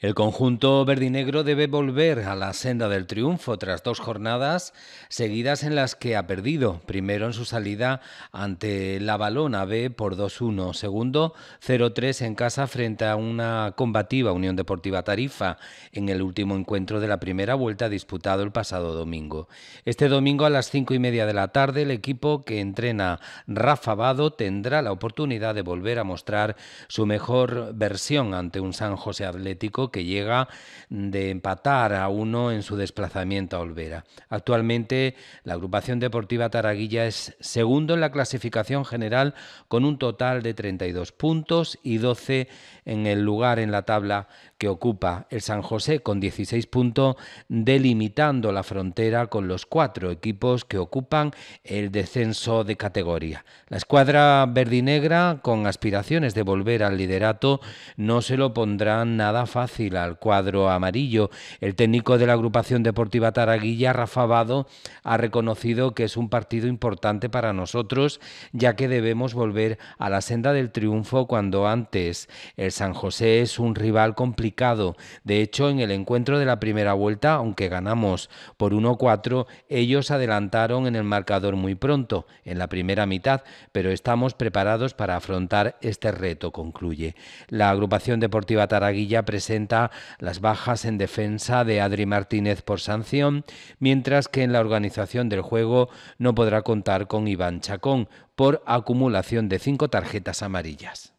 El conjunto verdinegro debe volver a la senda del triunfo tras dos jornadas seguidas en las que ha perdido. Primero en su salida ante la Balona B por 2-1. Segundo, 0-3 en casa frente a una combativa Unión Deportiva Tarifa en el último encuentro de la primera vuelta disputado el pasado domingo. Este domingo a las cinco y media de la tarde, el equipo que entrena Rafa Bado tendrá la oportunidad de volver a mostrar su mejor versión ante un San José Atlético que llega de empatar a uno en su desplazamiento a Olvera. Actualmente la agrupación deportiva Taraguilla es segundo en la clasificación general con un total de 32 puntos y 12 en el lugar en la tabla que ocupa el San José con 16 puntos, delimitando la frontera con los cuatro equipos que ocupan el descenso de categoría. La escuadra verdinegra, con aspiraciones de volver al liderato, no se lo pondrá nada fácil al cuadro amarillo. El técnico de la agrupación deportiva Taraguilla, Rafa ha reconocido que es un partido importante para nosotros, ya que debemos volver a la senda del triunfo cuando antes. El San José es un rival complicado de hecho, en el encuentro de la primera vuelta, aunque ganamos por 1-4, ellos adelantaron en el marcador muy pronto, en la primera mitad, pero estamos preparados para afrontar este reto, concluye. La agrupación deportiva Taraguilla presenta las bajas en defensa de Adri Martínez por sanción, mientras que en la organización del juego no podrá contar con Iván Chacón por acumulación de cinco tarjetas amarillas.